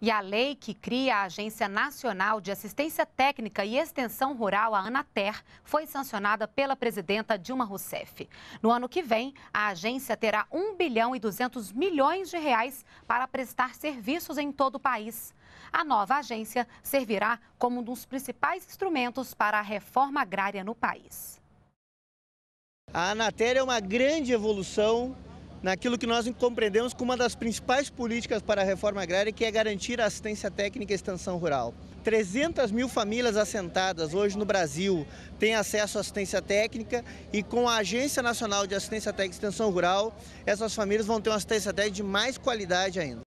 E a lei que cria a Agência Nacional de Assistência Técnica e Extensão Rural, a ANATER, foi sancionada pela presidenta Dilma Rousseff. No ano que vem, a agência terá 1 bilhão e 200 milhões de reais para prestar serviços em todo o país. A nova agência servirá como um dos principais instrumentos para a reforma agrária no país. A ANATER é uma grande evolução naquilo que nós compreendemos como uma das principais políticas para a reforma agrária, que é garantir a assistência técnica e extensão rural. 300 mil famílias assentadas hoje no Brasil têm acesso à assistência técnica e com a Agência Nacional de Assistência Técnica e Extensão Rural, essas famílias vão ter uma assistência técnica de mais qualidade ainda.